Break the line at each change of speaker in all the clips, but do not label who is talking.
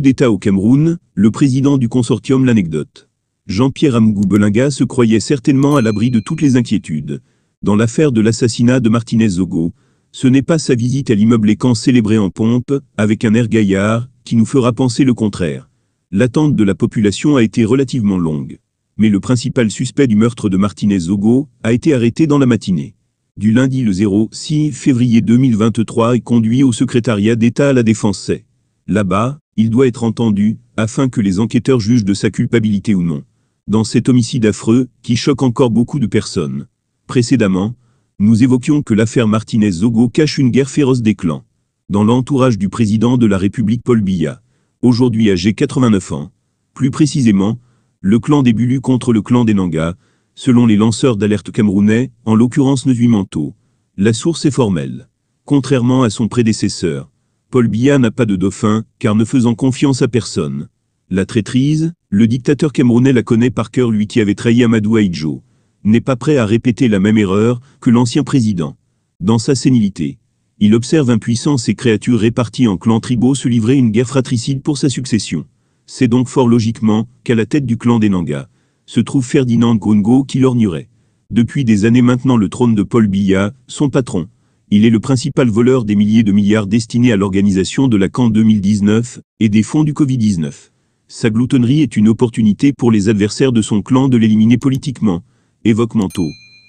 d'État au Cameroun, le président du consortium l'anecdote. Jean-Pierre Amgou Belinga se croyait certainement à l'abri de toutes les inquiétudes. Dans l'affaire de l'assassinat de Martinez Zogo, ce n'est pas sa visite à l'immeuble Écan célébrée en pompe, avec un air gaillard, qui nous fera penser le contraire. L'attente de la population a été relativement longue. Mais le principal suspect du meurtre de Martinez Zogo a été arrêté dans la matinée. Du lundi le 06 février 2023 et conduit au secrétariat d'État à la Défense. Là-bas, il doit être entendu, afin que les enquêteurs jugent de sa culpabilité ou non. Dans cet homicide affreux, qui choque encore beaucoup de personnes. Précédemment, nous évoquions que l'affaire Martinez-Zogo cache une guerre féroce des clans. Dans l'entourage du président de la République Paul Biya, aujourd'hui âgé 89 ans. Plus précisément, le clan des Bulu contre le clan des Nanga, selon les lanceurs d'alerte camerounais, en l'occurrence Manto, La source est formelle. Contrairement à son prédécesseur, Paul Biya n'a pas de dauphin, car ne faisant confiance à personne. La traîtrise, le dictateur camerounais la connaît par cœur lui qui avait trahi Amadou Aïdjo, n'est pas prêt à répéter la même erreur que l'ancien président. Dans sa sénilité, il observe impuissant ses créatures réparties en clans tribaux se livrer une guerre fratricide pour sa succession. C'est donc fort logiquement qu'à la tête du clan des Nanga se trouve Ferdinand Gongo qui l'orgnerait. Depuis des années maintenant le trône de Paul Biya, son patron, il est le principal voleur des milliers de milliards destinés à l'organisation de la CAN 2019 et des fonds du Covid-19. Sa gloutonnerie est une opportunité pour les adversaires de son clan de l'éliminer politiquement, évoque Manteau.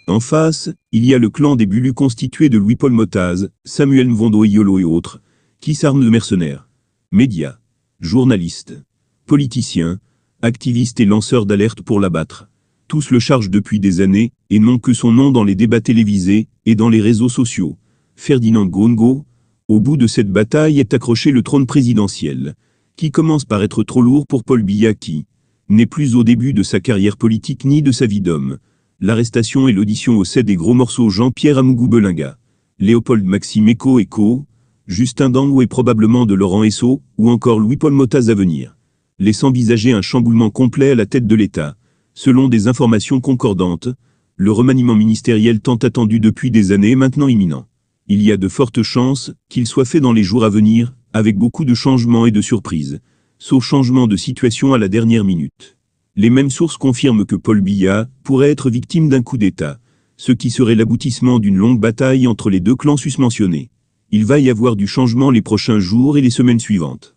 En face, il y a le clan des Bulus constitué de Louis-Paul Motaz, Samuel Iolo et autres, qui s'arment de mercenaires. Médias, journalistes, politiciens, activistes et lanceurs d'alerte pour l'abattre. Tous le chargent depuis des années, et n'ont que son nom dans les débats télévisés et dans les réseaux sociaux. Ferdinand Gongo, au bout de cette bataille est accroché le trône présidentiel, qui commence par être trop lourd pour Paul Biya qui n'est plus au début de sa carrière politique ni de sa vie d'homme. L'arrestation et l'audition au CED des gros morceaux Jean-Pierre Amougou-Belinga, Léopold Maxime Eco Eco, Justin Dango et probablement de Laurent Esso, ou encore Louis-Paul Motaz à venir, laissent envisager un chamboulement complet à la tête de l'État. Selon des informations concordantes, le remaniement ministériel tant attendu depuis des années est maintenant imminent il y a de fortes chances qu'il soit fait dans les jours à venir, avec beaucoup de changements et de surprises, sauf changement de situation à la dernière minute. Les mêmes sources confirment que Paul Biya pourrait être victime d'un coup d'État, ce qui serait l'aboutissement d'une longue bataille entre les deux clans susmentionnés. Il va y avoir du changement les prochains jours et les semaines suivantes.